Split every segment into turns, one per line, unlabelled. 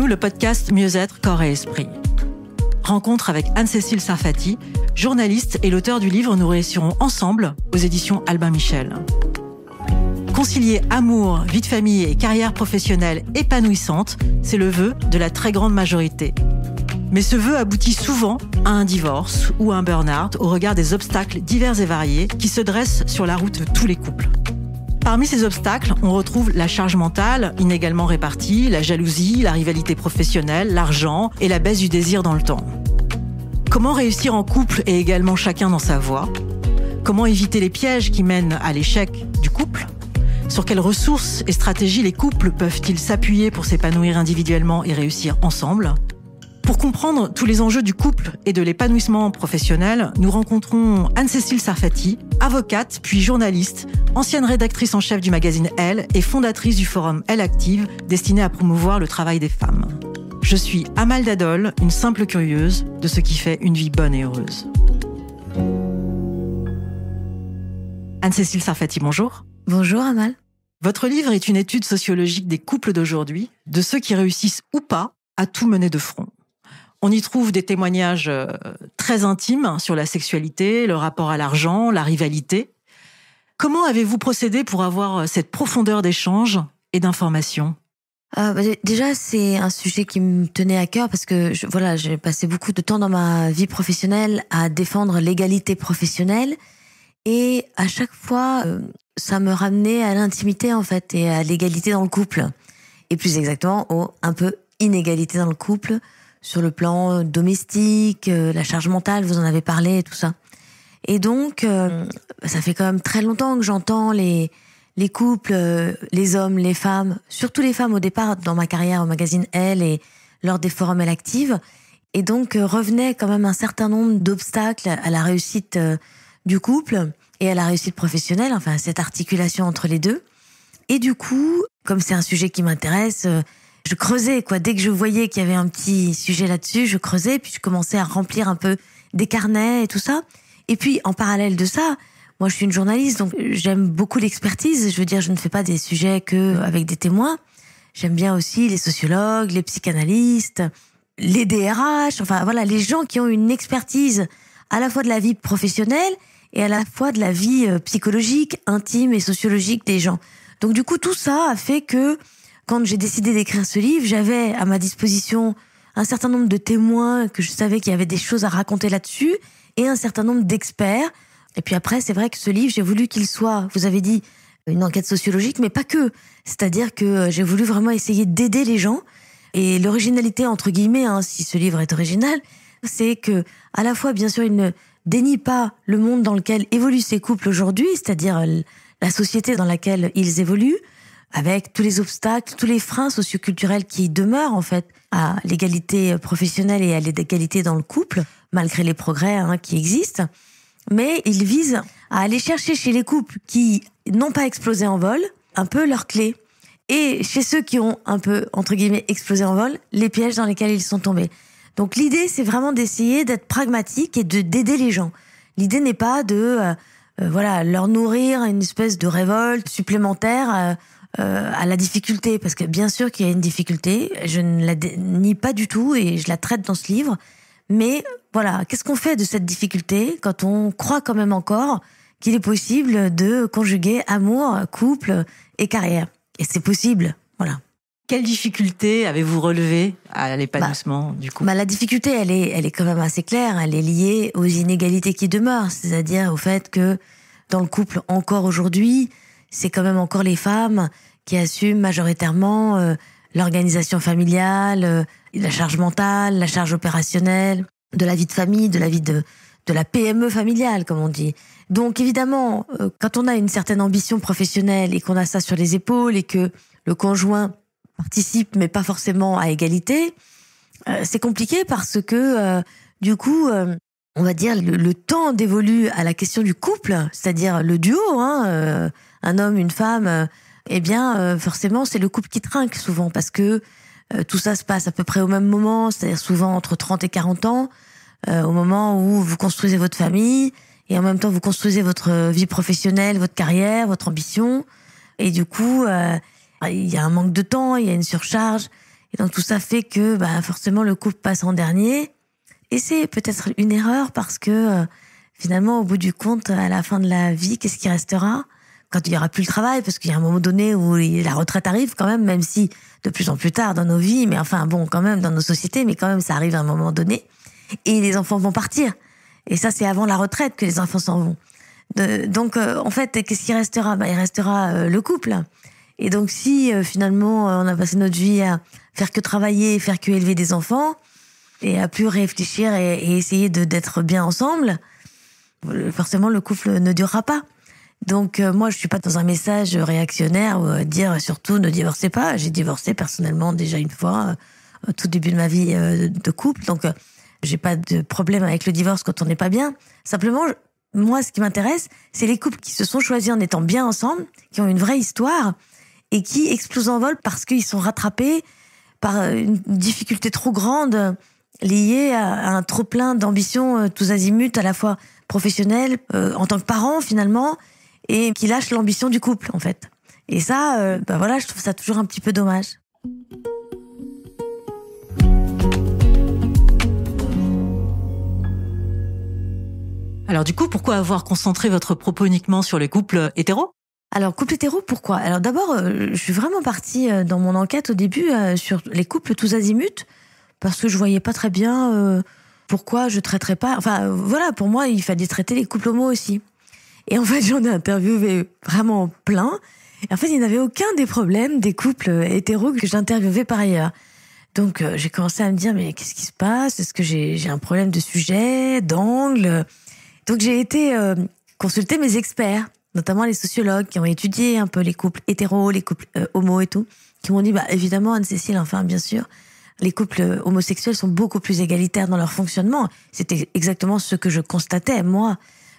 le podcast Mieux-être, Corps et Esprit. Rencontre avec Anne-Cécile Sarfati, journaliste et l'auteur du livre Nous réussirons ensemble aux éditions Albin Michel. Concilier amour, vie de famille et carrière professionnelle épanouissante, c'est le vœu de la très grande majorité. Mais ce vœu aboutit souvent à un divorce ou à un burn-out au regard des obstacles divers et variés qui se dressent sur la route de tous les couples. Parmi ces obstacles, on retrouve la charge mentale, inégalement répartie, la jalousie, la rivalité professionnelle, l'argent et la baisse du désir dans le temps. Comment réussir en couple et également chacun dans sa voie Comment éviter les pièges qui mènent à l'échec du couple Sur quelles ressources et stratégies les couples peuvent-ils s'appuyer pour s'épanouir individuellement et réussir ensemble pour comprendre tous les enjeux du couple et de l'épanouissement professionnel, nous rencontrons Anne-Cécile Sarfati, avocate puis journaliste, ancienne rédactrice en chef du magazine Elle et fondatrice du forum Elle Active, destiné à promouvoir le travail des femmes. Je suis Amal Dadol, une simple curieuse de ce qui fait une vie bonne et heureuse. Anne-Cécile Sarfati, bonjour. Bonjour Amal. Votre livre est une étude sociologique des couples d'aujourd'hui, de ceux qui réussissent ou pas à tout mener de front. On y trouve des témoignages euh, très intimes sur la sexualité, le rapport à l'argent, la rivalité. Comment avez-vous procédé pour avoir euh, cette profondeur d'échange et d'information
ah, bah, déjà, c'est un sujet qui me tenait à cœur parce que voilà, j'ai passé beaucoup de temps dans ma vie professionnelle à défendre l'égalité professionnelle et à chaque fois, euh, ça me ramenait à l'intimité en fait et à l'égalité dans le couple et plus exactement au un peu inégalité dans le couple sur le plan euh, domestique, euh, la charge mentale, vous en avez parlé tout ça. Et donc, euh, mm. ça fait quand même très longtemps que j'entends les, couples, les hommes, les femmes, surtout les femmes au départ dans ma carrière au magazine Elle et lors des forums Elle Active. Et donc, revenait quand même un certain nombre d'obstacles à la réussite du couple et à la réussite professionnelle, enfin, cette articulation entre les deux. Et du coup, comme c'est un sujet qui m'intéresse, je creusais quoi. Dès que je voyais qu'il y avait un petit sujet là-dessus, je creusais puis je commençais à remplir un peu des carnets et tout ça. Et puis en parallèle de ça, moi je suis une journaliste donc j'aime beaucoup l'expertise. Je veux dire, je ne fais pas des sujets que avec des témoins. J'aime bien aussi les sociologues, les psychanalystes, les DRH, enfin voilà, les gens qui ont une expertise à la fois de la vie professionnelle et à la fois de la vie euh, psychologique, intime et sociologique des gens. Donc du coup, tout ça a fait que quand j'ai décidé d'écrire ce livre, j'avais à ma disposition un certain nombre de témoins que je savais qu'il y avait des choses à raconter là-dessus et un certain nombre d'experts. Et puis après, c'est vrai que ce livre, j'ai voulu qu'il soit, vous avez dit, une enquête sociologique, mais pas que. C'est-à-dire que euh, j'ai voulu vraiment essayer d'aider les gens. Et l'originalité, entre guillemets, hein, si ce livre est original, c'est que, à la fois, bien sûr, il ne dénie pas le monde dans lequel évoluent ces couples aujourd'hui, c'est-à-dire euh, la société dans laquelle ils évoluent, avec tous les obstacles, tous les freins socioculturels qui demeurent en fait à l'égalité professionnelle et à l'égalité dans le couple, malgré les progrès hein, qui existent. Mais ils vise à aller chercher chez les couples qui n'ont pas explosé en vol un peu leurs clés. Et chez ceux qui ont un peu, entre guillemets, explosé en vol, les pièges dans lesquels ils sont tombés. Donc l'idée, c'est vraiment d'essayer d'être pragmatique et de d'aider les gens. L'idée n'est pas de euh, euh, voilà leur nourrir une espèce de révolte supplémentaire euh, euh, à la difficulté, parce que bien sûr qu'il y a une difficulté, je ne la nie pas du tout et je la traite dans ce livre. Mais voilà, qu'est-ce qu'on fait de cette difficulté quand on croit quand même encore qu'il est possible de conjuguer amour, couple et carrière Et c'est possible,
voilà. Quelle difficulté avez-vous relevé à l'épanouissement bah, du couple bah,
La difficulté, elle est, elle est quand même assez claire. Elle est liée aux inégalités qui demeurent, c'est-à-dire au fait que dans le couple encore aujourd'hui, c'est quand même encore les femmes qui assument majoritairement euh, l'organisation familiale, euh, la charge mentale, la charge opérationnelle, de la vie de famille, de la vie de, de la PME familiale, comme on dit. Donc évidemment, euh, quand on a une certaine ambition professionnelle et qu'on a ça sur les épaules et que le conjoint participe mais pas forcément à égalité, c'est compliqué parce que du coup, on va dire le, temps dévolu à la question du couple, c'est-à-dire le duo, hein, un homme, une femme, euh, eh bien, euh, forcément, c'est le couple qui trinque souvent parce que euh, tout ça se passe à peu près au même moment, c'est-à-dire souvent entre 30 et 40 ans, au moment où vous construisez votre famille et en même temps vous construisez votre vie professionnelle, votre carrière, votre ambition. Et du coup, il y a un manque de temps, il y a une surcharge. Et donc tout ça fait que bah, forcément le couple passe en dernier. Et c'est peut-être une erreur parce que finalement, au bout du compte, à la fin de la vie, qu'est-ce qui restera quand il n'y aura plus le travail, parce qu'il y a un moment donné où la retraite arrive quand même, même si de plus en plus tard dans nos vies, mais enfin bon, quand même dans nos sociétés, mais quand même ça arrive à un moment donné, et les enfants vont partir. Et ça, c'est avant la retraite que les enfants s'en vont. donc, euh, en fait, qu'est-ce qui restera Ben Il restera euh, le couple. Et donc, si euh, finalement, on a passé notre vie à faire que travailler, faire que élever des enfants, et à plus réfléchir et, et essayer de d'être bien ensemble, forcément, le couple ne durera pas. Donc euh, moi, je suis pas dans un message réactionnaire ou euh, dire surtout ne divorcez pas. J'ai divorcé personnellement déjà une fois, euh, tout début de ma vie euh, de couple. Donc j'ai pas de problème avec le divorce quand on n'est pas bien. Simplement, moi, ce qui m'intéresse, c'est les couples qui se sont choisis en étant bien ensemble, qui ont une vraie histoire et qui explosent en vol parce qu'ils sont rattrapés par une difficulté trop grande liée à, un trop plein d'ambitions tous azimuts, à la fois professionnelle, en tant que parents finalement, et qui lâche l'ambition du couple, en fait. Et ça, euh, bah voilà, je trouve
ça toujours un petit peu dommage. Alors du coup, pourquoi avoir concentré votre propos uniquement sur les couples hétéros alors, couple hétéro, pourquoi Alors d'abord, euh, je suis vraiment
partie euh, dans mon enquête au début sur les couples tous azimuts, parce que je voyais pas très bien pourquoi je traiterais pas... Enfin, voilà, pour moi, il fallait traiter les couples homo aussi. Et en fait, j'en ai interviewé vraiment plein. Et en fait, il n'y avait aucun des problèmes des couples euh, hétéros que j'interviewais par ailleurs. Donc, euh, j'ai commencé à me dire, mais qu'est-ce qui se passe Est-ce que j'ai un problème de sujet, d'angle Donc, j'ai été euh, consulter mes experts, notamment les sociologues qui ont étudié un peu les couples hétéros, les couples homos homo et tout, qui m'ont dit, bah, évidemment, Anne-Cécile, enfin, bien sûr, les couples homosexuels sont beaucoup plus égalitaires dans leur fonctionnement. C'était exactement ce que je constatais, moi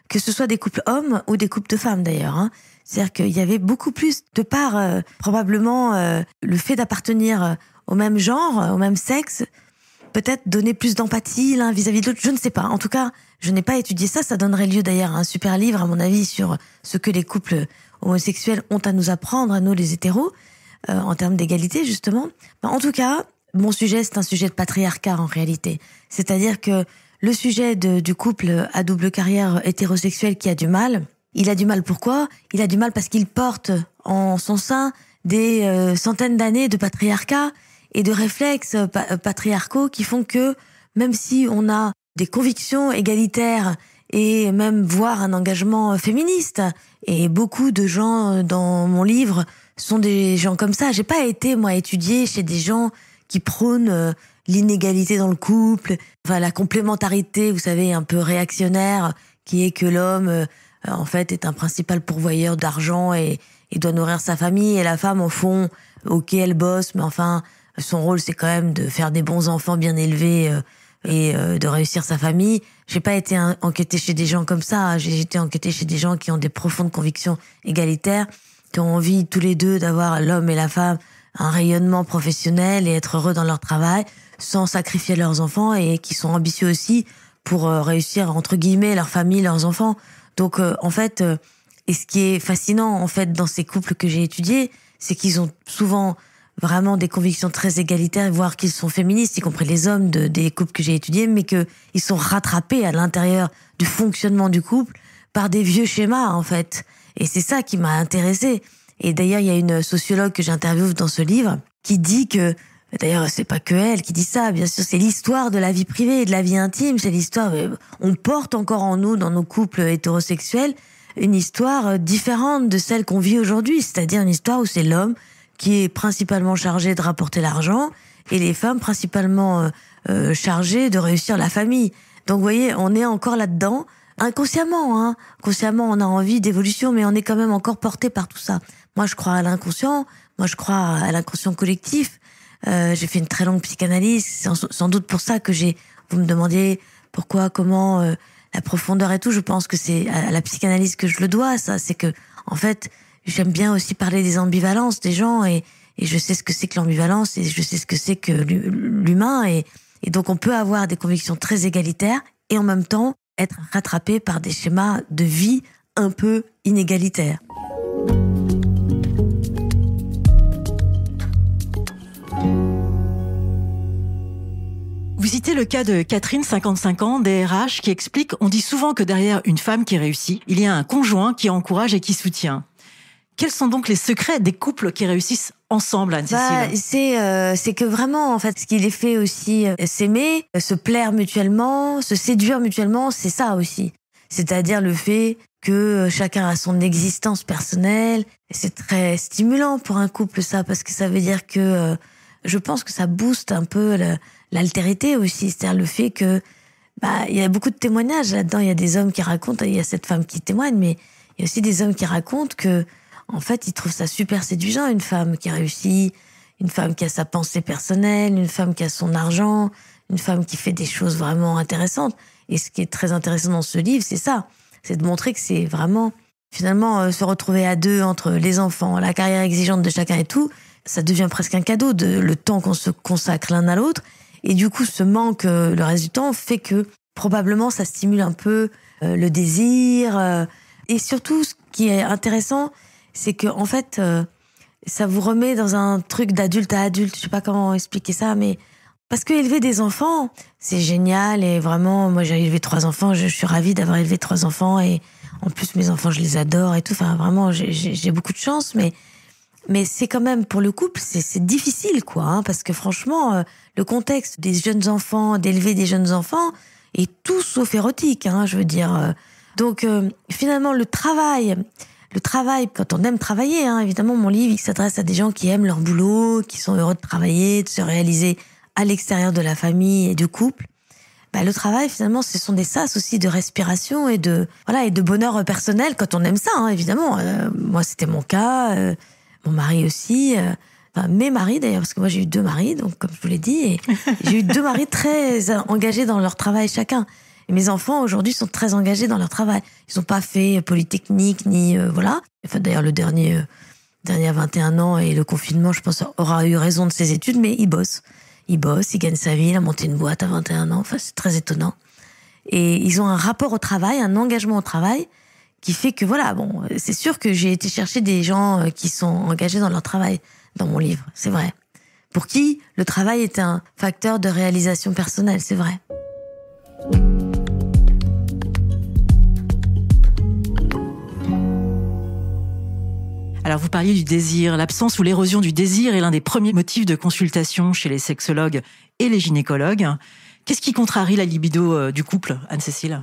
que ce soit des couples hommes ou des couples de femmes d'ailleurs. Hein. C'est-à-dire qu'il y avait beaucoup plus de part, euh, probablement, euh, le fait d'appartenir euh, au même genre, au même sexe, peut-être donner plus d'empathie l'un vis-à-vis de l'autre, je ne sais pas. En tout cas, je n'ai pas étudié ça, ça donnerait lieu d'ailleurs à un super livre, à mon avis, sur ce que les couples homosexuels ont à nous apprendre, à nous les hétéros, en termes d'égalité, justement. Bah, en tout cas, mon sujet, c'est un sujet de patriarcat en réalité. C'est-à-dire que le sujet du couple à double carrière hétérosexuel qui a du mal, il a du mal pourquoi Il a du mal parce qu'il porte en son sein des euh, centaines d'années de patriarcat et de réflexes euh, patriarcaux qui font que même si on a des convictions égalitaires et même voir un engagement féministe, et beaucoup de gens euh, dans mon livre sont des gens comme ça. J'ai pas été moi étudier chez des gens qui prônent l'inégalité dans le couple, enfin la complémentarité, vous savez, un peu réactionnaire, qui est que l'homme, euh, en fait, est un principal pourvoyeur d'argent et, et, doit nourrir sa famille, et la femme, au fond, ok, elle bosse, mais enfin, son rôle, c'est quand même de faire des bons enfants bien élevés euh, et euh, de réussir sa famille. J'ai pas été enquêtée chez des gens comme ça, hein. j'ai été enquêtée chez des gens qui ont des profondes convictions égalitaires, qui ont envie tous les deux d'avoir l'homme et la femme un rayonnement professionnel et être heureux dans leur travail sans sacrifier leurs enfants et qui sont ambitieux aussi pour euh, réussir entre guillemets leur famille, leurs enfants. Donc euh, en fait, euh, et ce qui est fascinant en fait dans ces couples que j'ai étudiés, c'est qu'ils ont souvent vraiment des convictions très égalitaires, voire qu'ils sont féministes, y compris les hommes de, des couples que j'ai étudiés, mais qu'ils sont rattrapés à l'intérieur du fonctionnement du couple par des vieux schémas en fait. Et c'est ça qui m'a intéressée. Et d'ailleurs, il y a une sociologue que j'interviewe dans ce livre qui dit que D'ailleurs, c'est pas que elle qui dit ça, bien sûr, c'est l'histoire de la vie privée et de la vie intime, c'est l'histoire euh, on porte encore en nous dans nos couples hétérosexuels une histoire euh, différente de celle qu'on vit aujourd'hui, c'est-à-dire une histoire où c'est l'homme qui est principalement chargé de rapporter l'argent et les femmes principalement euh, chargées de réussir la famille. Donc vous voyez, on est encore là-dedans inconsciemment hein. Consciemment, on a envie d'évolution mais on est quand même encore porté par tout ça. Moi, je crois à l'inconscient. Moi, je crois à l'inconscient collectif. Euh, j'ai fait une très longue psychanalyse. C'est sans doute pour ça que j'ai. Vous me demandiez pourquoi, comment, euh, la profondeur et tout. Je pense que c'est à la psychanalyse que je le dois. Ça, c'est que en fait, j'aime bien aussi parler des ambivalences des gens et, je sais ce que c'est que l'ambivalence et je sais ce que c'est que l'humain et donc on peut avoir des convictions très égalitaires et en même temps être rattrapé par des schémas de vie un peu inégalitaires.
citer le cas de Catherine, 55 ans, DRH, qui explique, on dit souvent que derrière une femme qui réussit, il y a un conjoint qui encourage et qui soutient. Quels sont donc les secrets des couples qui réussissent ensemble, anne bah,
euh, C'est que vraiment, en fait, ce qui est fait aussi euh, s'aimer, euh, se plaire mutuellement, se séduire mutuellement, c'est ça aussi. C'est-à-dire le fait que chacun a son existence personnelle. C'est très stimulant pour un couple, ça, parce que ça veut dire que je pense que ça booste un peu la, l'altérité aussi, c'est-à-dire le fait que bah, il y a beaucoup de témoignages là-dedans. Il y a des hommes qui racontent, il y a cette femme qui témoigne, mais il y a aussi des hommes qui racontent que, en fait, ils trouvent ça super séduisant, une femme qui a réussi, une femme qui a sa pensée personnelle, une femme qui a son argent, une femme qui fait des choses vraiment intéressantes. Et ce qui est très intéressant dans ce livre, c'est ça, c'est de montrer que c'est vraiment, finalement, euh, se retrouver à deux entre les enfants, la carrière exigeante de chacun et tout, ça devient presque un cadeau de le temps qu'on se consacre l'un à l'autre et du coup, ce manque, euh, le reste du temps, fait que probablement ça stimule un peu euh, le désir. Euh. et surtout, ce qui est intéressant, c'est que en fait, ça vous remet dans un truc d'adulte à adulte. Je sais pas comment expliquer ça, mais parce que élever des enfants, c'est génial et vraiment, moi j'ai élevé trois enfants, je, suis ravie d'avoir élevé trois enfants et en plus mes enfants, je les adore et tout. Enfin, vraiment, j'ai beaucoup de chance, mais mais c'est quand même, pour le couple, c'est difficile, quoi. Hein, parce que franchement, euh, le contexte des jeunes enfants, d'élever des jeunes enfants, est tout sauf érotique, hein, je veux dire. Euh. Donc, euh, finalement, le travail, le travail, quand on aime travailler, hein, évidemment, mon livre, il s'adresse à des gens qui aiment leur boulot, qui sont heureux de travailler, de se réaliser à l'extérieur de la famille et du couple. Bah, le travail, finalement, ce sont des sas aussi de respiration et de voilà et de bonheur personnel quand on aime ça, hein, évidemment. moi, c'était mon cas mon mari aussi. Euh, enfin, mes maris d'ailleurs, parce que moi j'ai eu deux maris, donc comme je vous l'ai dit, j'ai eu deux maris très engagés dans leur travail chacun. Et mes enfants aujourd'hui sont très engagés dans leur travail. Ils n'ont pas fait euh, polytechnique ni euh, voilà. Enfin d'ailleurs le dernier dernier 21 ans et le confinement, je pense aura eu raison de ses études, mais il bosse. Il bosse, il gagne sa vie, il a monté une boîte à 21 ans. Enfin c'est très étonnant. Et ils ont un rapport au travail, un engagement au travail qui fait que voilà, bon, c'est sûr que j'ai été chercher des gens euh, qui sont engagés dans leur travail dans mon livre, c'est vrai. Pour qui le travail est un facteur de réalisation personnelle, c'est vrai.
Alors vous parliez du désir, l'absence ou l'érosion du désir est l'un des premiers motifs de consultation chez les sexologues et les gynécologues. Qu'est-ce qui contrarie la libido euh, du couple, Anne-Cécile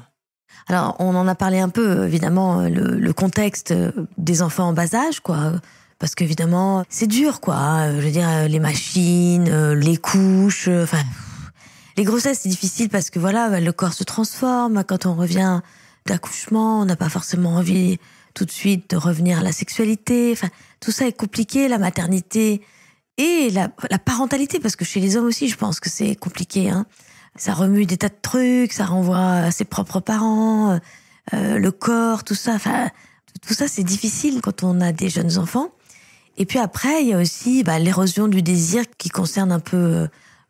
alors, on en a parlé un peu, évidemment, euh, le, contexte euh, des enfants en bas âge, quoi. Parce qu'évidemment, c'est dur, quoi. Hein. Je veux dire, les machines, euh, les couches, enfin. Les grossesses, c'est difficile parce que voilà, bah, le corps se transforme. Quand on revient d'accouchement, on n'a pas forcément envie tout de suite de revenir à la sexualité. Enfin, tout ça est compliqué, la maternité et la, la parentalité, parce que chez les hommes aussi, je pense que c'est compliqué. Hein ça remue des tas de trucs, ça renvoie à ses propres parents, euh, euh, le corps, tout ça. Enfin, tout ça, c'est difficile quand on a des jeunes enfants. Et puis après, il y a aussi bah, l'érosion du désir qui concerne un peu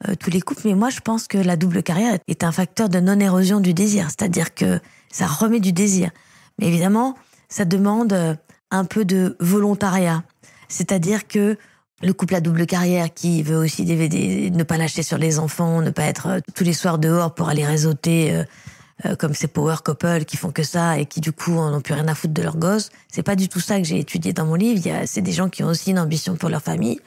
euh, tous les couples. Mais moi, je pense que la double carrière est un facteur de non-érosion du désir. C'est-à-dire que ça remet du désir. Mais évidemment, ça demande un peu de volontariat. C'est-à-dire que le couple à double carrière qui veut aussi des, ne pas lâcher sur les enfants, ne pas être euh, tous les soirs dehors pour aller réseauter euh, euh, comme ces power couples qui font que ça et qui du coup n'ont plus rien à foutre de leur gosse. C'est pas du tout ça que j'ai étudié dans mon livre. C'est des gens qui ont aussi une ambition pour leur famille,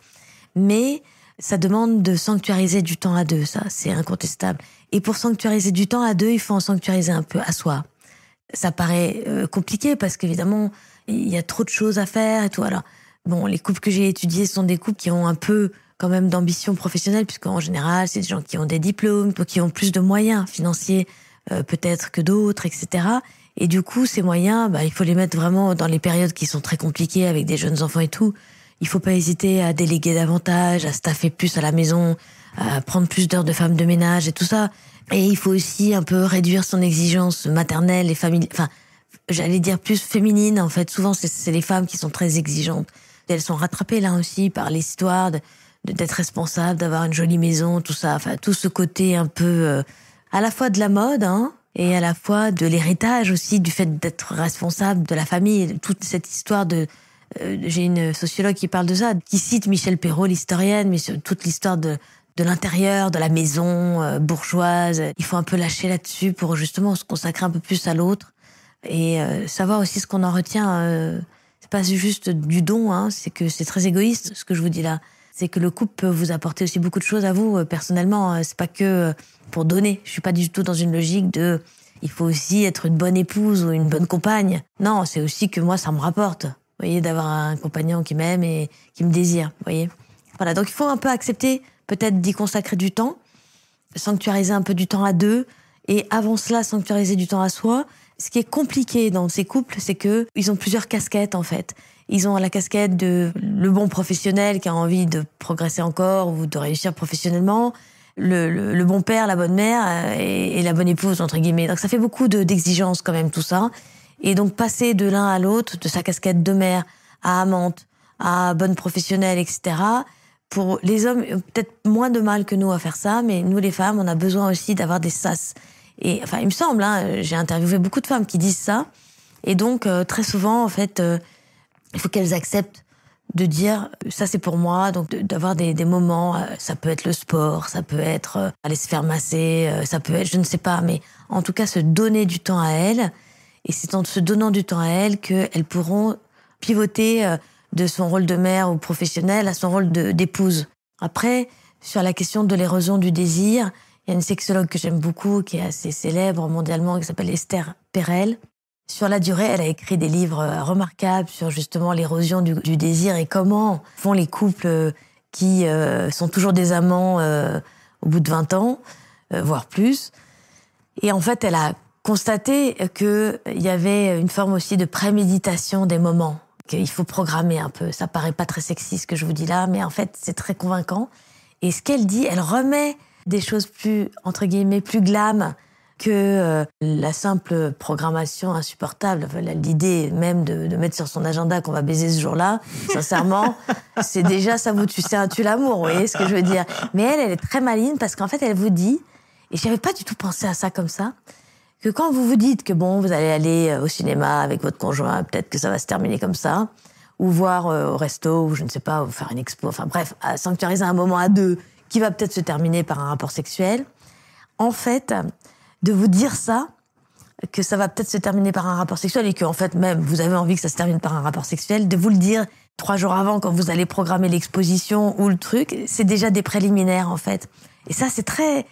mais ça demande de sanctuariser du temps à deux. Ça, c'est incontestable. Et pour sanctuariser du temps à deux, il faut en sanctuariser un peu à soi. Ça paraît compliqué parce qu'évidemment il y a trop de choses à faire et tout. Alors Bon, les couples que j'ai étudiés sont des couples qui ont un peu quand même d'ambition professionnelle, puisqu'en général, c'est des gens qui ont des diplômes, qui ont plus de moyens financiers euh, peut-être que d'autres, etc. Et du coup, ces moyens, bah, il faut les mettre vraiment dans les périodes qui sont très compliquées avec des jeunes enfants et tout. Il ne faut pas hésiter à déléguer davantage, à staffer plus à la maison, à prendre plus d'heures de femmes de ménage et tout ça. Et il faut aussi un peu réduire son exigence maternelle et familiale. Enfin, j'allais dire plus féminine. En fait, souvent, c'est les femmes qui sont très exigeantes elles sont rattrapées là aussi par l'histoire de d'être responsable, d'avoir une jolie maison, tout ça. Enfin, tout ce côté un peu euh, à la fois de la mode, hein, et à la fois de l'héritage aussi, du fait d'être responsable de la famille, toute cette histoire de... Euh, j'ai une sociologue qui parle de ça, qui cite Michel Perrault, l'historienne, mais toute l'histoire de, de l'intérieur, de la maison euh, bourgeoise. Il faut un peu lâcher là-dessus pour justement se consacrer un peu plus à l'autre et savoir aussi ce qu'on en retient pas juste du don, hein. c'est que c'est très égoïste ce que je vous dis là. C'est que le couple peut vous apporter aussi beaucoup de choses à vous euh, personnellement. Hein. C'est pas que euh, pour donner. Je suis pas du tout dans une logique de il faut aussi être une bonne épouse ou une bonne compagne. Non, c'est aussi que moi ça me rapporte. Vous voyez, d'avoir un compagnon qui m'aime et qui me désire. Vous voyez. Voilà, donc il faut un peu accepter peut-être d'y consacrer du temps, sanctuariser un peu du temps à deux, et avant cela sanctuariser du temps à soi, ce qui est compliqué dans ces couples, c'est que ils ont plusieurs casquettes en fait. Ils ont la casquette de le bon professionnel qui a envie de progresser encore ou de réussir professionnellement, le, bon père, la bonne mère euh, et, la bonne épouse entre guillemets. Donc ça fait beaucoup d'exigences quand même tout ça. Et donc passer de l'un à l'autre, de sa casquette de mère à amante, à bonne professionnelle, etc. Pour les hommes, peut-être moins de mal que nous à faire ça, mais nous les femmes, on a besoin aussi d'avoir des sas et enfin, il me semble, hein, j'ai interviewé beaucoup de femmes qui disent ça. Et donc, euh, très souvent, en fait, euh, il faut qu'elles acceptent de dire euh, ça c'est pour moi, donc d'avoir des, moments, ça peut être le sport, ça peut être aller se faire masser, ça peut être je ne sais pas, mais en tout cas se donner du temps à elles. Et c'est en se donnant du temps à elles qu'elles pourront pivoter de son rôle de mère ou professionnelle à son rôle d'épouse. Après, sur la question de l'érosion du désir, il y a une sexologue que j'aime beaucoup, qui est assez célèbre mondialement, qui s'appelle Esther Perel. Sur la durée, elle a écrit des livres euh, remarquables sur justement l'érosion du, désir et comment font les couples euh, qui euh, sont toujours des amants au bout de 20 ans, voire plus. Et en fait, elle a constaté qu'il y avait une forme aussi de préméditation des moments, qu'il faut programmer un peu. Ça paraît pas très sexy ce que je vous dis là, mais en fait, c'est très convaincant. Et ce qu'elle dit, elle remet des choses plus, entre guillemets, plus glam que euh, la simple programmation insupportable. L'idée même de, mettre sur son agenda qu'on va baiser ce jour-là, sincèrement, c'est déjà ça vous tue, un tue l'amour, vous voyez ce que je veux dire. Mais elle, elle est très maligne parce qu'en fait, elle vous dit, et je n'avais pas du tout pensé à ça comme ça, que quand vous vous dites que bon, vous allez aller euh, au cinéma avec votre conjoint, peut-être que ça va se terminer comme ça, ou voir euh, au resto, ou je ne sais pas, ou faire une expo, enfin bref, à sanctuariser un moment à deux qui va peut-être se terminer par un rapport sexuel. En fait, de vous dire ça, que ça va peut-être se terminer par un rapport sexuel et que en fait même vous avez envie que ça se termine par un rapport sexuel, de vous le dire trois jours avant quand vous allez programmer l'exposition ou le truc, c'est déjà des préliminaires en fait. Et ça c'est très,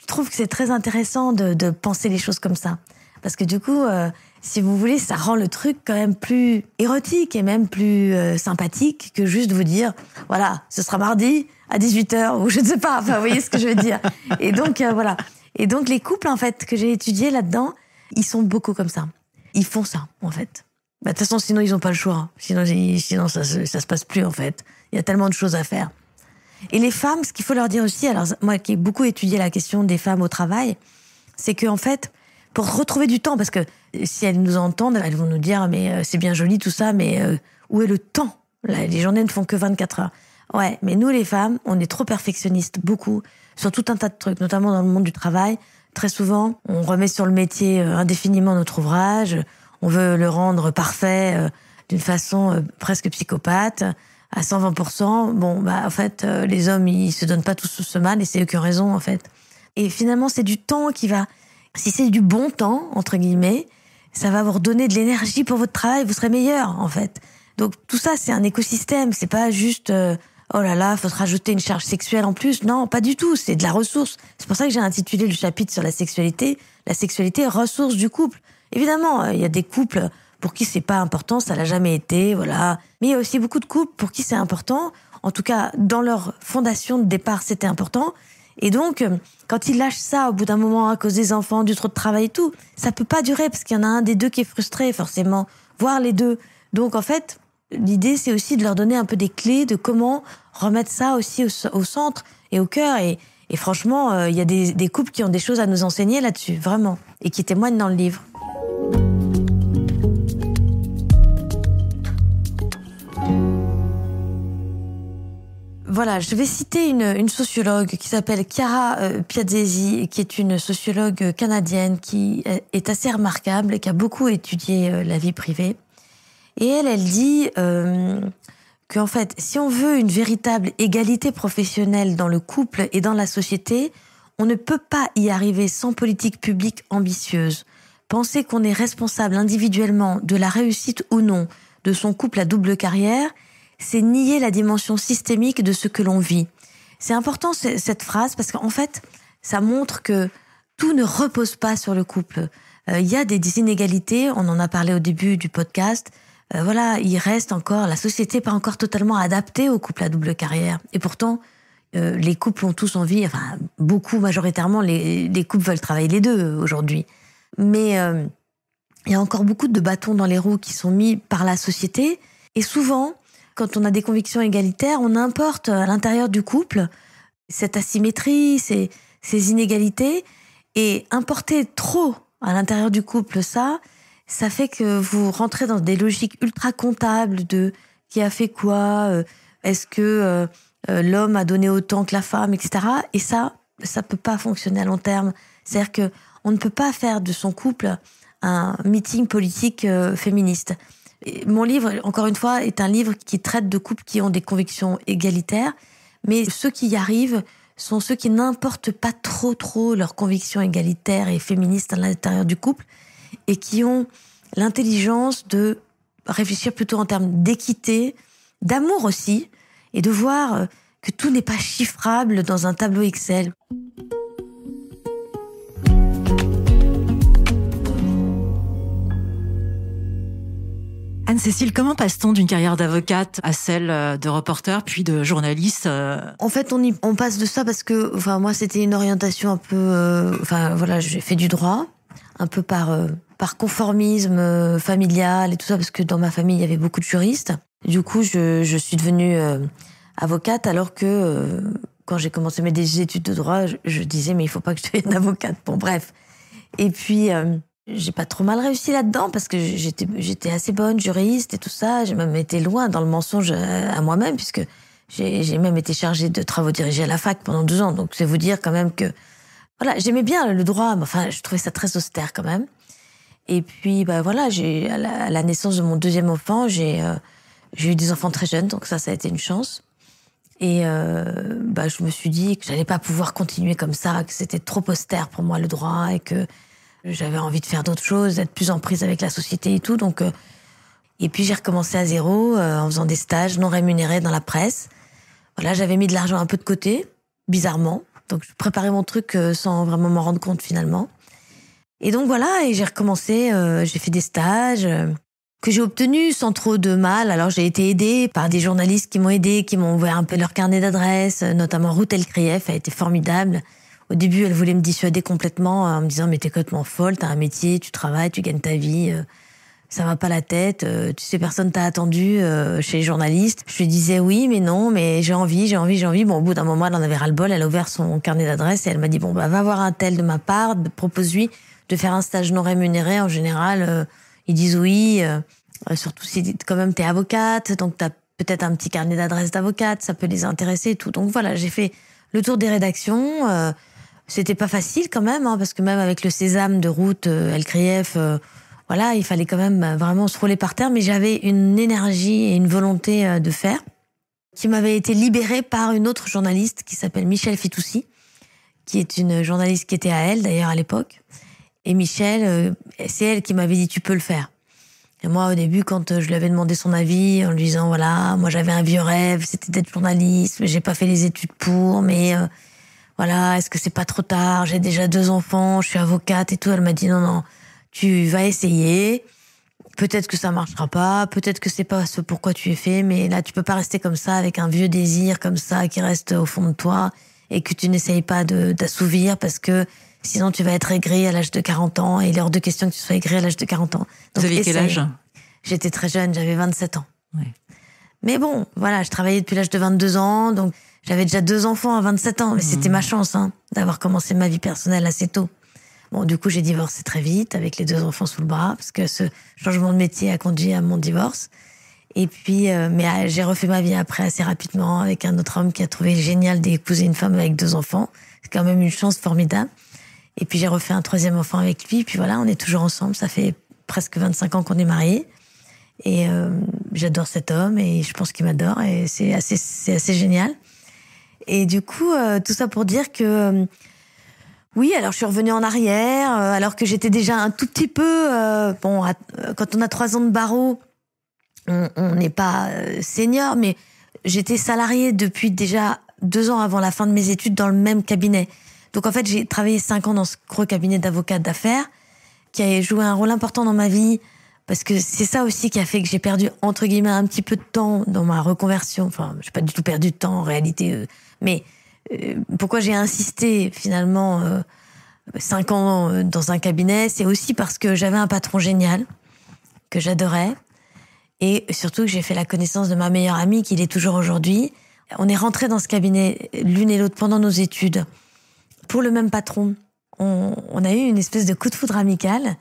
je trouve que c'est très intéressant de, penser les choses comme ça parce que du coup, euh, si vous voulez, ça rend le truc quand même plus érotique et même plus euh, sympathique que juste vous dire voilà ce sera mardi, à 18h ou je ne sais pas. Enfin, vous voyez ce que je veux dire. Et donc, euh, voilà. Et donc, les couples, en fait, que j'ai étudiés là-dedans, ils sont beaucoup comme ça. Ils font ça, en fait. Bah, de toute façon, sinon, ils n'ont pas le choix. Sinon, sinon ça ne se passe plus, en fait. Il y a tellement de choses à faire. Et les femmes, ce qu'il faut leur dire aussi, alors moi qui ai beaucoup étudié la question des femmes au travail, c'est que en fait, pour retrouver du temps, parce que si elles nous entendent, elles vont nous dire, mais euh, c'est bien joli tout ça, mais euh, où est le temps Les journées ne font que 24 heures. Ouais, mais nous les femmes, on est trop perfectionnistes, beaucoup, sur tout un tas de trucs, notamment dans le monde du travail. Très souvent, on remet sur le métier euh, indéfiniment notre ouvrage, on veut le rendre parfait euh, d'une façon euh, presque psychopathe, à 120%. Bon, bah en fait, les hommes, ils se donnent pas tous ce mal et c'est eux raison, en fait. Et finalement, c'est du temps qui va... Si c'est du bon temps, entre guillemets, ça va vous redonner de l'énergie pour votre travail, vous serez meilleur, en fait. Donc tout ça, c'est un écosystème, c'est pas juste oh là là, faut se rajouter une charge sexuelle en plus. Non, pas du tout, c'est de la ressource. C'est pour ça que j'ai intitulé le chapitre sur la sexualité, la sexualité ressource du couple. Évidemment, euh, il y a des couples pour qui c'est pas important, ça l'a jamais été, voilà. Mais il y a aussi beaucoup de couples pour qui c'est important. En tout cas, dans leur fondation de départ, c'était important. Et donc, euh, quand ils lâchent ça au bout d'un moment à cause des enfants, du trop de travail et tout, ça peut pas durer parce qu'il y en a un des deux qui est frustré, forcément, voire les deux. Donc, en fait, L'idée, c'est aussi de leur donner un peu des clés de comment remettre ça aussi au, centre et au cœur. Et, franchement, euh, il y a des, couples qui ont des choses à nous enseigner là-dessus, vraiment, et qui témoignent dans le livre. voilà, je vais citer une, sociologue qui s'appelle Chiara euh, qui est une sociologue canadienne qui est assez remarquable et qui a beaucoup étudié euh, la vie privée. Et elle, elle dit euh, qu'en fait, si on veut une véritable égalité professionnelle dans le couple et dans la société, on ne peut pas y arriver sans politique publique ambitieuse. Penser qu'on est responsable individuellement de la réussite ou non de son couple à double carrière, c'est nier la dimension systémique de ce que l'on vit. C'est important cette phrase parce qu'en fait, ça montre que tout ne repose pas sur le couple. Euh, il y a des inégalités, on en a parlé au début du podcast, euh, voilà, il reste encore, la société n'est pas encore totalement adaptée aux couples à double carrière. Et pourtant, euh, les couples ont tous envie, enfin, beaucoup majoritairement, les, couples veulent travailler les deux euh, aujourd'hui. Mais il y a encore beaucoup de bâtons dans les roues qui sont mis par la société. Et souvent, quand on a des convictions égalitaires, on importe à l'intérieur du couple cette asymétrie, ces inégalités. Et importer trop à l'intérieur du couple ça, ça fait que vous rentrez dans des logiques ultra comptables de qui a fait quoi, euh, est-ce que euh, euh, l'homme a donné autant que la femme, etc. Et ça, ça ne peut pas fonctionner à long terme. C'est-à-dire que on ne peut pas faire de son couple un meeting politique féministe. mon livre, encore une fois, est un livre qui traite de couples qui ont des convictions égalitaires, mais ceux qui y arrivent sont ceux qui n'importent pas trop trop leurs convictions égalitaires et féministes à l'intérieur du couple, et qui ont l'intelligence de réfléchir plutôt en termes d'équité, d'amour aussi, et de voir euh, que tout n'est pas chiffrable dans un tableau Excel.
Anne-Cécile, comment passe-t-on d'une carrière d'avocate à celle euh, de reporter puis de journaliste euh
En fait, on, passe de ça parce que, enfin, moi, c'était une orientation un peu, enfin, voilà, j'ai fait du droit un peu par, euh, par conformisme euh, familial et tout ça, parce que dans ma famille, il y avait beaucoup de juristes. Du coup, je, suis devenue euh, avocate, alors que quand j'ai commencé mes études de droit, je, disais, mais il faut pas que je devienne avocate. Bon, bref. Et puis, j'ai pas trop mal réussi là-dedans, parce que j'étais, j'étais assez bonne juriste et tout ça. J'ai même été loin dans le mensonge à moi-même, puisque j'ai, j'ai même été chargée de travaux dirigés à la fac pendant deux ans. Donc, c'est vous dire quand même que voilà, j'aimais bien le droit, mais enfin, je trouvais ça très austère quand même. Et puis, bah voilà, j'ai à, la naissance de mon deuxième enfant, j'ai euh, j'ai eu des enfants très jeunes, donc ça, ça a été une chance. Et euh, bah, je me suis dit que j'allais pas pouvoir continuer comme ça, que c'était trop austère pour moi le droit et que j'avais envie de faire d'autres choses, d'être plus en prise avec la société et tout. Donc, euh, et puis j'ai recommencé à zéro euh, en faisant des stages non rémunérés dans la presse. Voilà, j'avais mis de l'argent un peu de côté, bizarrement. Donc je préparais mon truc euh, sans vraiment m'en rendre compte finalement. Et donc voilà, et j'ai recommencé, euh, j'ai fait des stages euh, que j'ai obtenus sans trop de mal. Alors j'ai été aidée par des journalistes qui m'ont aidée, qui m'ont ouvert un peu leur carnet d'adresses, notamment Ruth Elkrief a été formidable. Au début, elle voulait me dissuader complètement en me disant mais t'es complètement folle, t'as un métier, tu travailles, tu gagnes ta vie ça va pas la tête, euh, tu sais, personne t'a attendu euh, chez les journalistes. Je lui disais oui, mais non, mais j'ai envie, j'ai envie, j'ai envie. Bon, au bout d'un moment, elle en avait ras-le-bol, elle a ouvert son carnet d'adresses et elle m'a dit, bon, bah, va voir un tel de ma part, propose-lui de faire un stage non rémunéré. En général, euh, ils disent oui, surtout si quand même t'es avocate, donc t'as peut-être un petit carnet d'adresses d'avocate, ça peut les intéresser et tout. Donc voilà, j'ai fait le tour des rédactions. C'était pas facile quand même, hein, parce que même avec le sésame de route, elle criait voilà, il fallait quand même euh, vraiment se rouler par terre, mais j'avais une énergie et une volonté euh, de faire qui m'avait été libérée par une autre journaliste qui s'appelle Michel Fitoussi, qui est une journaliste qui était à elle d'ailleurs à l'époque. Et Michel, euh, c'est elle qui m'avait dit tu peux le faire. Et moi, au début, quand je lui avais demandé son avis, en lui disant, voilà, moi j'avais un vieux rêve, c'était d'être journaliste, mais j'ai pas fait les études pour, mais voilà, est-ce que c'est pas trop tard J'ai déjà deux enfants, je suis avocate et tout. Elle m'a dit, non, non, tu vas essayer. Peut-être que ça marchera pas, peut-être que c'est pas ce pourquoi tu es fait, mais là tu peux pas rester comme ça avec un vieux désir comme ça qui reste au fond de toi et que tu n'essayes pas d'assouvir parce que sinon tu vas être aigri à l'âge de 40 ans et il est hors de question que tu sois aigri à l'âge de 40 ans. Donc, Vous quel âge J'étais très jeune, j'avais 27 ans. Mais bon, voilà, je travaillais depuis l'âge de 22 ans, donc j'avais déjà deux enfants à 27 ans, mais mmh. c'était ma chance hein, d'avoir commencé ma vie personnelle assez tôt. Bon, du coup, j'ai divorcé très vite avec les deux enfants sous le bras parce que ce changement de métier a conduit à mon divorce. Et puis, euh, mais euh, j'ai refait ma vie après assez rapidement avec un autre homme qui a trouvé génial d'épouser une femme avec deux enfants. C'est quand même une chance formidable. Et puis j'ai refait un troisième enfant avec lui. Et puis voilà, on est toujours ensemble. Ça fait presque 25 ans qu'on est mariés. Et euh, j'adore cet homme et je pense qu'il m'adore et c'est assez, assez génial. Et du coup, tout ça pour dire que oui, alors je suis revenue en arrière, euh, alors que j'étais déjà un tout petit peu... Euh, bon, euh, quand on a trois ans de barreau, on n'est pas senior, mais j'étais salariée depuis déjà deux ans avant la fin de mes études dans le même cabinet. Donc en fait, j'ai travaillé cinq ans dans ce gros cabinet d'avocats d'affaires qui a joué un rôle important dans ma vie parce que c'est ça aussi qui a fait que j'ai perdu entre guillemets un petit peu de temps dans ma reconversion. Enfin, j'ai pas du tout perdu de temps en réalité, mais euh, pourquoi j'ai insisté finalement euh, cinq ans euh, dans un cabinet, c'est aussi parce que j'avais un patron génial que j'adorais et surtout que j'ai fait la connaissance de ma meilleure amie qui est toujours aujourd'hui. On est rentrés dans ce cabinet l'une et l'autre pendant nos études pour le même patron. On, a eu une espèce de coup de foudre amical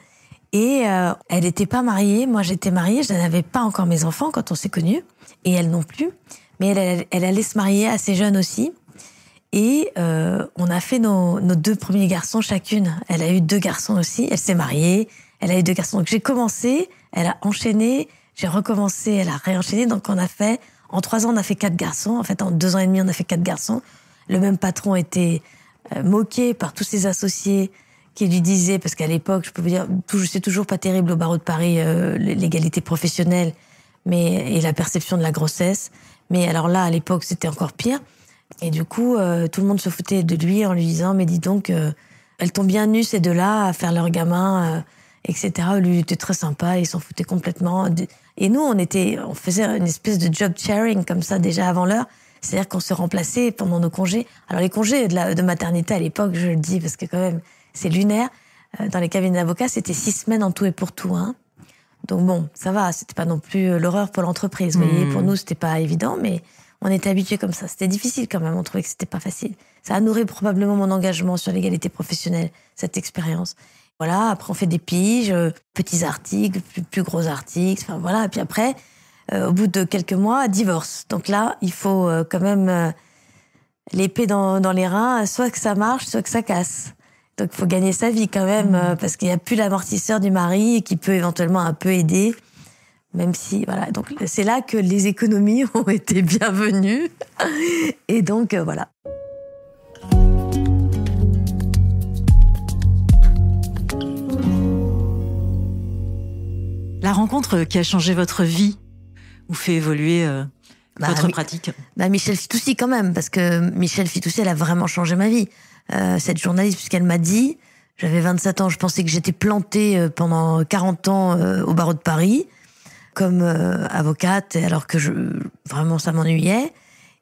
et elle n'était pas mariée, moi j'étais mariée, je n'avais pas encore mes enfants quand on s'est connus et elle non plus. Mais elle, elle allait se marier assez jeune aussi. Et euh, on a fait nos, deux premiers garçons chacune. Elle a eu deux garçons aussi. Elle s'est mariée. Elle a eu deux garçons. Donc j'ai commencé, elle a enchaîné, j'ai recommencé, elle a réenchaîné. Donc on a fait, en trois ans, on a fait quatre garçons. En fait, en deux ans et demi, on a fait quatre garçons. Le même patron était euh, moqué par tous ses associés qui lui disaient, parce qu'à l'époque, je peux vous dire, c'est toujours pas terrible au barreau de Paris, euh, l'égalité professionnelle mais, et la perception de la grossesse. Mais alors là, à l'époque, c'était encore pire. Et du coup, euh, tout le monde se foutait de lui en lui disant Mais dis donc, euh, elles tombent bien nues ces deux-là à faire leur gamin, euh, etc. Lui, il était très sympa, il s'en foutait complètement. Et nous, on, était, on faisait une espèce de job sharing comme ça déjà avant l'heure. C'est-à-dire qu'on se remplaçait pendant nos congés. Alors, les congés de, maternité à l'époque, je le dis parce que quand même, c'est lunaire. Dans les cabinets d'avocats, c'était six semaines en tout et pour tout. Hein. Donc bon, ça va, c'était pas non plus l'horreur pour l'entreprise. Vous voyez, hmm. pour nous, c'était pas évident, mais on était habitué comme ça. C'était difficile quand même, on trouvait que c'était pas facile. Ça a nourri probablement mon engagement sur l'égalité professionnelle, cette expérience. Voilà, après on fait des piges, euh, petits articles, plus, gros articles, voilà. Et puis après, euh, au bout de quelques mois, divorce. Donc là, il faut euh, quand même l'épée dans, les reins, soit que ça marche, soit que ça casse. Donc il faut gagner sa vie quand même, mmh. parce qu'il n'y a plus l'amortisseur du mari qui peut éventuellement un peu aider même si voilà donc c'est là que les économies ont été bienvenues et donc
euh, voilà La rencontre qui a changé votre vie ou fait évoluer euh, bah, votre pratique bah Michel Fitoussi quand même, parce
que Michel Fitoussi, elle a vraiment changé ma vie. Euh, cette journaliste, puisqu'elle m'a dit, j'avais 27 ans, je pensais que j'étais plantée pendant 40 ans au barreau de Paris comme euh, avocate, alors que je, vraiment ça m'ennuyait.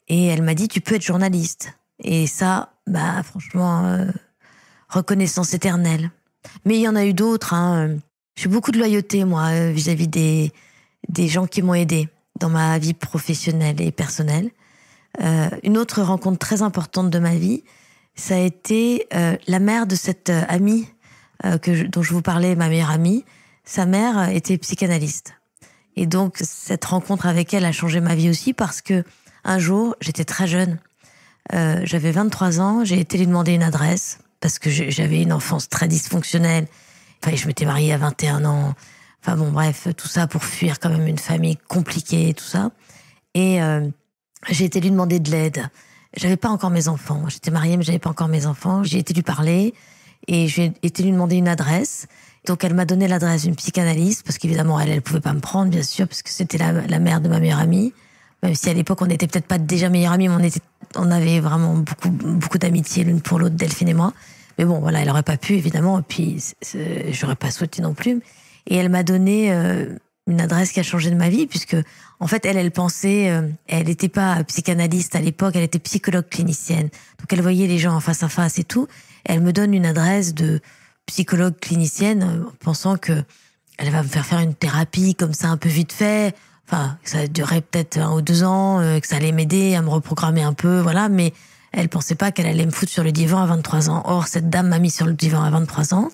Et elle m'a dit, tu peux être journaliste. Et ça, bah franchement, euh, reconnaissance éternelle. Mais il y en a eu d'autres. Hein. J'ai beaucoup de loyauté, moi, euh, vis-à-vis des, des gens qui m'ont aidé dans ma vie professionnelle et personnelle. une autre rencontre très importante de ma vie, ça a été la mère de cette amie que dont je vous parlais, ma meilleure amie. Sa mère était psychanalyste. Et donc, cette rencontre avec elle a changé ma vie aussi parce que un jour, j'étais très jeune. Euh, j'avais 23 ans, j'ai été lui demander une adresse parce que j'avais une enfance très dysfonctionnelle. Enfin, je m'étais mariée à 21 ans. Enfin bon, bref, tout ça pour fuir quand même une famille compliquée, et tout ça. Et euh, j'ai été lui demander de l'aide. J'avais pas encore mes enfants. J'étais mariée, mais j'avais pas encore mes enfants. J'ai été lui parler et j'ai été lui demander une adresse. Donc elle m'a donné l'adresse d'une psychanalyste, parce qu'évidemment, elle, ne pouvait pas me prendre, bien sûr, parce que c'était la, mère de ma meilleure amie. Même si à l'époque, on n'était peut-être pas déjà meilleure amie, mais on, avait vraiment beaucoup, beaucoup d'amitié l'une pour l'autre, Delphine et moi. Mais bon, voilà, elle n'aurait pas pu, évidemment, et puis n'aurais pas souhaité non plus. Et elle m'a donné euh, une adresse qui a changé de ma vie, puisque, en fait, elle, elle pensait, euh, elle n'était pas psychanalyste à l'époque, elle était psychologue clinicienne. Donc elle voyait les gens en face à face et tout. elle me donne une adresse de psychologue clinicienne euh, pensant que elle va me faire faire une thérapie comme ça un peu vite fait. Enfin, ça durait peut-être un ou deux ans, euh, que ça allait m'aider à me reprogrammer un peu, voilà. Mais elle pensait pas qu'elle allait me foutre sur le divan à 23 ans. Or, cette dame m'a mis sur le divan à 23 ans.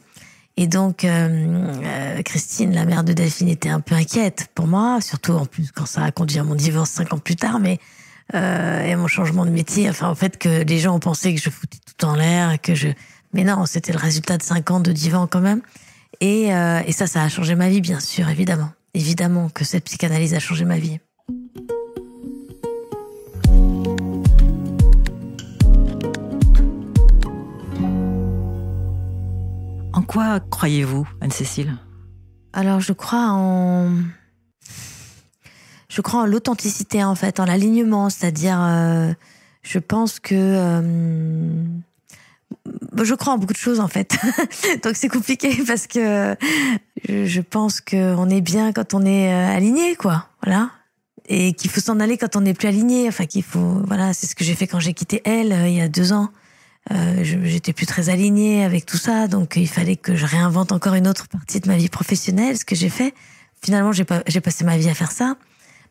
Et donc, euh, Christine, la mère de Delphine, était un peu inquiète pour moi, surtout en plus quand ça a conduit à mon divorce cinq ans plus tard, mais à et mon changement de métier. Enfin, en fait, que les gens ont pensé que je foutais tout en l'air, que je mais non, c'était le résultat de 5 ans de divan quand même. Et, euh, et ça, ça a changé ma vie, bien sûr, évidemment. Évidemment que cette psychanalyse a changé ma vie.
En quoi croyez-vous, Anne-Cécile
Alors, je crois en. Je crois en l'authenticité, en fait, en l'alignement. C'est-à-dire, euh, je pense que. Euh, je crois en beaucoup de choses en fait. Donc c'est compliqué parce que je pense qu'on est bien quand on est euh, aligné, quoi. Voilà. Et qu'il faut s'en aller quand on n'est plus aligné. Enfin, qu'il faut. Voilà, c'est ce que j'ai fait quand j'ai quitté elle euh, il y a deux ans. Euh, j'étais plus très alignée avec tout ça, donc il fallait que je réinvente encore une autre partie de ma vie professionnelle, ce que j'ai fait. Finalement, j'ai passé ma vie à faire ça,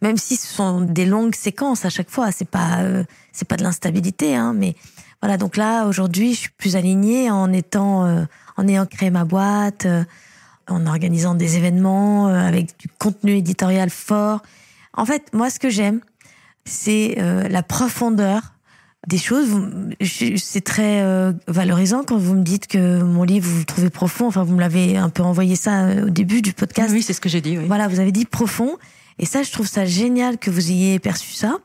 même si ce sont des longues séquences à chaque fois. C'est pas, c'est pas de l'instabilité, hein, mais voilà, donc là, aujourd'hui, je suis plus alignée en étant, euh, en ayant créé ma boîte, euh, en organisant des événements euh, avec du contenu éditorial fort. En fait, moi, ce que j'aime, c'est la profondeur des choses. C'est très valorisant quand vous me dites que mon livre, vous le trouvez profond. Enfin, vous me l'avez un peu envoyé ça au début du podcast. Oui, c'est ce que j'ai dit. Oui. Voilà, vous avez dit profond. Et ça, je trouve ça génial que vous ayez perçu ça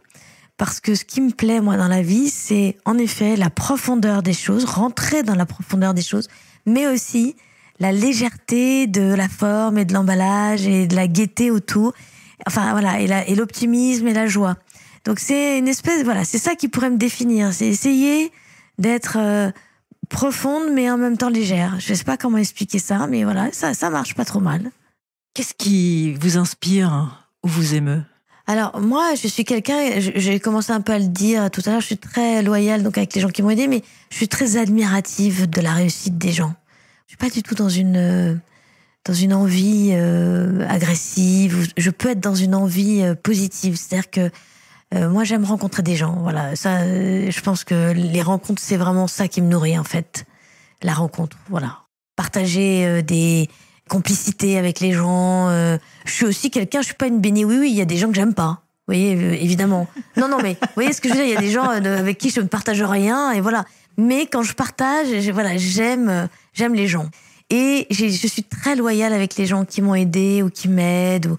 parce que ce qui me plaît, moi, dans la vie, c'est en effet la profondeur des choses, rentrer dans la profondeur des choses, mais aussi la légèreté de la forme et de l'emballage et de la gaieté autour. Enfin, voilà, et l'optimisme et, la joie. Donc, c'est une espèce, voilà, c'est ça qui pourrait me définir. C'est essayer d'être euh, profonde, mais en même temps légère. Je sais pas comment
expliquer ça, mais voilà, ça, ça marche pas trop mal. Qu'est-ce qui vous inspire ou vous émeut
alors moi, je suis quelqu'un, j'ai commencé un peu à le dire tout à l'heure, je suis très loyale donc avec les gens qui m'ont aidé, mais je suis très admirative de la réussite des gens. Je suis pas du tout dans une dans une envie euh, agressive. Je peux être dans une envie euh, positive, c'est-à-dire que euh, moi j'aime rencontrer des gens. Voilà, ça, je pense que les rencontres c'est vraiment ça qui me nourrit en fait, la rencontre. Voilà, partager des complicité avec les gens. Euh, je suis aussi quelqu'un, je suis pas une bénie. Oui, oui, il y a des gens que j'aime pas. Vous voyez, euh, évidemment. Non, non, mais vous voyez ce que je veux dire Il y a des gens euh, avec qui je ne partage rien, et voilà. Mais quand je partage, voilà, j'aime, j'aime les gens. Et je suis très loyale avec les gens qui m'ont aidé ou qui m'aident.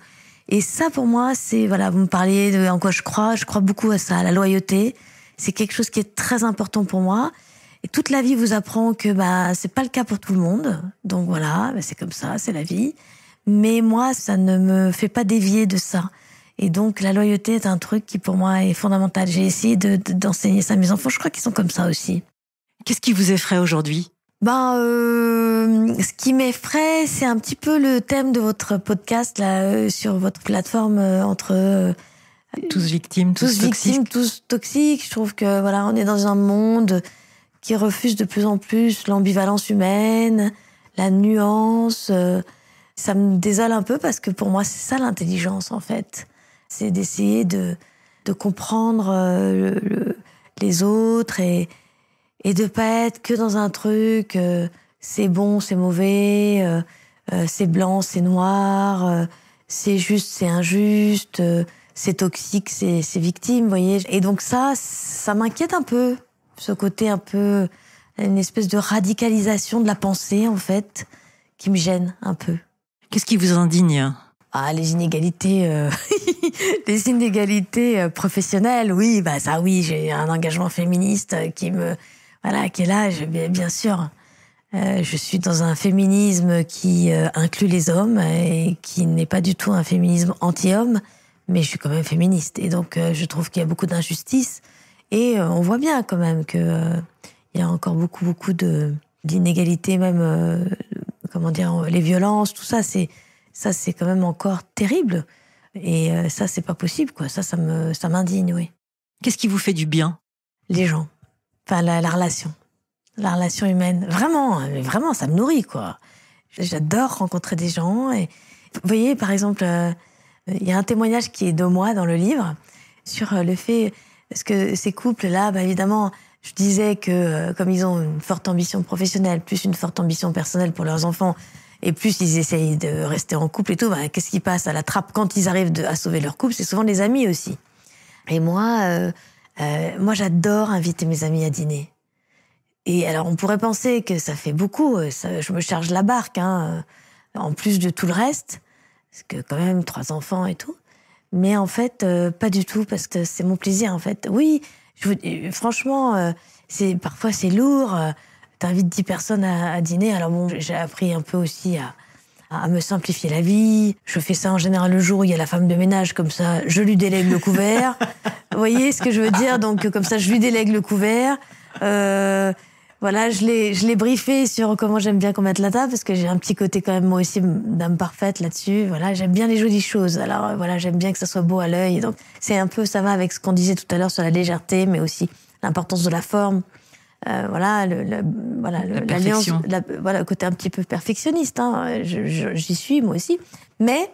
Et ça, pour moi, c'est, voilà, vous me parliez de en quoi je crois. Je crois beaucoup à ça, à la loyauté. C'est quelque chose qui est très important pour moi toute la vie vous apprend que bah c'est pas le cas pour tout le monde. Donc voilà, bah, c'est comme ça, c'est la vie. Mais moi, ça ne me fait pas dévier de ça. Et donc la loyauté est un truc qui pour moi est fondamental. J'ai essayé d'enseigner ça à mes enfants. Je
crois qu'ils sont comme ça aussi. Qu'est-ce qui vous effraie aujourd'hui ben,
euh, ce qui m'effraie, c'est un petit peu le thème de votre podcast là euh, sur votre plateforme euh,
entre tous victimes, tous, toxiques.
tous toxiques. Je trouve que voilà, on est dans un monde qui refuse de plus en plus l'ambivalence humaine, la nuance. Euh, ça me désole un peu parce que pour moi, c'est ça l'intelligence en fait. C'est d'essayer de, de comprendre euh, le, les autres et, et de pas être que dans un truc, euh, c'est bon, c'est mauvais, c'est blanc, c'est noir, c'est juste, c'est injuste, c'est toxique, c'est victime, voyez. Et donc ça, ça m'inquiète un peu ce côté un peu une espèce de radicalisation de la pensée en fait qui me gêne un peu.
Qu'est-ce qui vous indigne Ah les
inégalités, euh, les inégalités euh, professionnelles. Oui, bah ça oui, j'ai un engagement féministe qui me voilà qui est là, bien sûr. Euh, je suis dans un féminisme qui inclut les hommes et qui n'est pas du tout un féminisme anti-homme, mais je suis quand même féministe. Et donc, je trouve qu'il y a beaucoup d'injustices. Et euh, on voit bien quand même qu'il euh, il y a encore beaucoup beaucoup d'inégalités, même euh, comment dire, les violences, tout ça, c'est ça c'est quand même encore terrible. Et ça c'est pas possible quoi. Ça ça me ça m'indigne, oui.
Qu'est-ce qui vous fait du bien
Les gens, enfin la, relation, la relation humaine. Vraiment, vraiment, ça me nourrit quoi. J'adore rencontrer des gens. Et vous voyez, par exemple, il y a un témoignage qui est de moi dans le livre sur le fait parce que ces couples-là, bah, évidemment, je disais que euh, comme ils ont une forte ambition professionnelle, plus une forte ambition personnelle pour leurs enfants, et plus ils essayent de rester en couple et tout, bah, qu'est-ce qui passe à la trappe quand ils arrivent à sauver leur couple C'est souvent les amis aussi. Et moi, euh, euh, moi j'adore inviter mes amis à dîner. Et alors on pourrait penser que ça fait beaucoup, je me charge la barque, hein, en plus de tout le reste, parce que quand même trois enfants et tout. Mais en fait, euh, pas du tout, parce que c'est mon plaisir, en fait. Oui, je franchement, euh, c'est parfois c'est lourd. Euh, t'invites 10 personnes à, dîner. Alors bon, j'ai appris un peu aussi à, à me simplifier la vie. Je fais ça en général le jour où il y a la femme de ménage, comme ça, je lui délègue le couvert. vous voyez ce que je veux dire Donc, comme ça, je lui délègue le couvert. Euh, voilà, je l'ai, je l'ai briefé sur comment j'aime bien qu'on mette la table parce que j'ai un petit côté quand même moi aussi d'âme parfaite là-dessus. Voilà, j'aime bien les jolies choses. Alors euh, voilà, j'aime bien que ça soit beau à l'œil. Donc c'est un peu ça va avec ce qu'on disait tout à l'heure sur la légèreté, mais aussi l'importance de la forme. Euh, voilà, le, voilà, l'alliance, côté un petit peu perfectionniste. Hein. j'y suis moi aussi, mais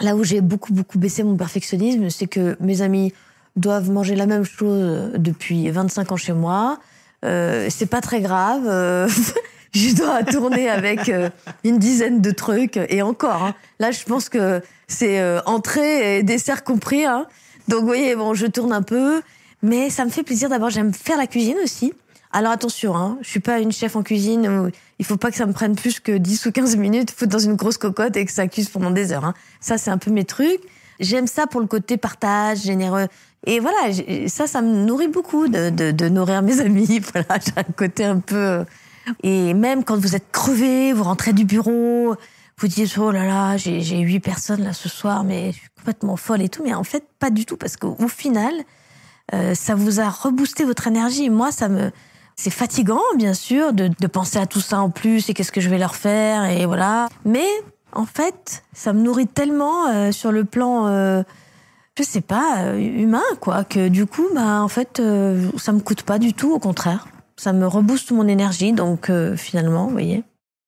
là où j'ai beaucoup beaucoup baissé mon perfectionnisme, c'est que mes amis doivent manger la même chose depuis 25 ans chez moi euh, c'est pas très grave. Euh, je dois tourner avec euh, une dizaine de trucs et encore. Hein. Là, je pense que c'est euh, entrée et dessert compris. Hein. Donc, vous voyez, bon, je tourne un peu, mais ça me fait plaisir. D'abord, j'aime faire la cuisine aussi. Alors attention, hein, je suis pas une chef en cuisine. Où il faut pas que ça me prenne plus que 10 ou 15 minutes, foutre dans une grosse cocotte et que ça cuise pendant des heures. Hein. Ça, c'est un peu mes trucs. J'aime ça pour le côté partage, généreux. Et voilà, ça, ça me nourrit beaucoup de, de, de nourrir mes amis. Voilà, j'ai un côté un peu. Euh, et même quand vous êtes crevé, vous rentrez du bureau, vous dites oh là là, j'ai huit personnes là ce soir, mais je suis complètement folle et tout. Mais en fait, pas du tout, parce qu'au final, euh, ça vous a reboosté votre énergie. Moi, ça me, c'est fatigant, bien sûr, de, de, penser à tout ça en plus et qu'est-ce que je vais leur faire et voilà. Mais en fait, ça me nourrit tellement euh, sur le plan je sais pas, euh, humain, quoi. Que du coup, bah, en fait, euh, ça me coûte pas du tout, au contraire. Ça me rebooste mon énergie, donc euh, finalement, vous voyez.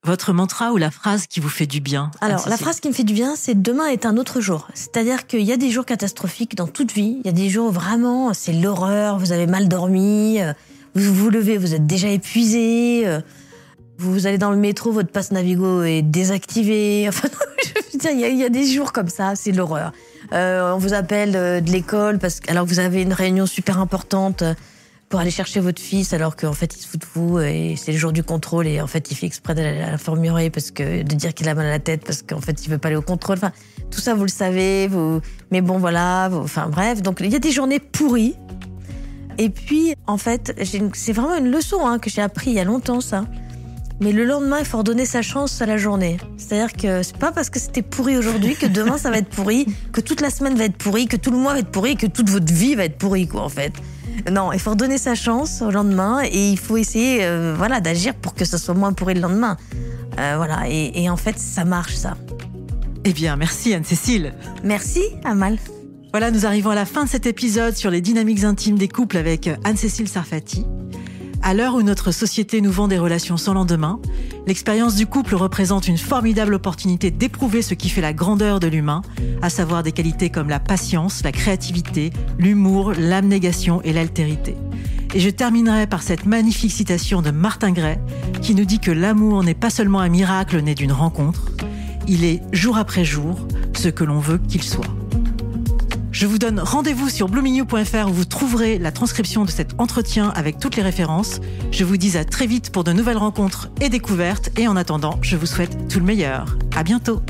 Votre mantra ou la phrase qui vous fait du bien ah,
Alors, la phrase qui me fait du bien, c'est demain est un autre jour. C'est-à-dire qu'il y a des jours catastrophiques dans toute vie. Il y a des jours vraiment, c'est l'horreur, vous avez mal dormi, vous vous levez, vous êtes déjà épuisé, vous allez dans le métro, votre passe Navigo est désactivé. Enfin, je veux dire, il y, il y a des jours comme ça, c'est l'horreur. Euh, on vous appelle euh, de l'école parce alors que vous avez une réunion super importante euh, pour aller chercher votre fils alors qu'en fait il se fout de vous et c'est le jour du contrôle et en fait il fait exprès d'aller à parce que de dire qu'il a mal à la tête parce qu'en fait il veut pas aller au contrôle. Enfin, tout ça vous le savez, vous. Mais bon voilà, enfin bref. Donc il y a des journées pourries. Et puis en fait, c'est vraiment une leçon hein, que j'ai appris il y a longtemps ça mais le lendemain, il faut redonner sa chance à la journée. C'est-à-dire que c'est pas parce que c'était pourri aujourd'hui que demain ça va être pourri, que toute la semaine va être pourri, que tout le mois va être pourri, que toute votre vie va être pourrie, quoi, en fait. Non, il faut redonner sa chance au lendemain et il faut essayer euh, voilà, d'agir pour que ce soit moins pourri le lendemain. Euh, voilà,
et en fait, ça marche, ça. Eh bien, merci Anne-Cécile. Merci, Amal. Voilà, nous arrivons à la fin de cet épisode sur les dynamiques intimes des couples avec Anne-Cécile Sarfati. À l'heure où notre société nous vend des relations sans lendemain, l'expérience du couple représente une formidable opportunité d'éprouver ce qui fait la grandeur de l'humain, à savoir des qualités comme la patience, la créativité, l'humour, l'abnégation et l'altérité. Et je terminerai par cette magnifique citation de Martin Gray qui nous dit que l'amour n'est pas seulement un miracle né d'une rencontre, il est jour après jour ce que l'on veut qu'il soit. Je vous donne rendez-vous sur bloomingnew.fr où vous trouverez la transcription de cet entretien avec toutes les références. Je vous dis à très vite pour de nouvelles rencontres et découvertes. Et en attendant, je vous souhaite tout le meilleur. À bientôt.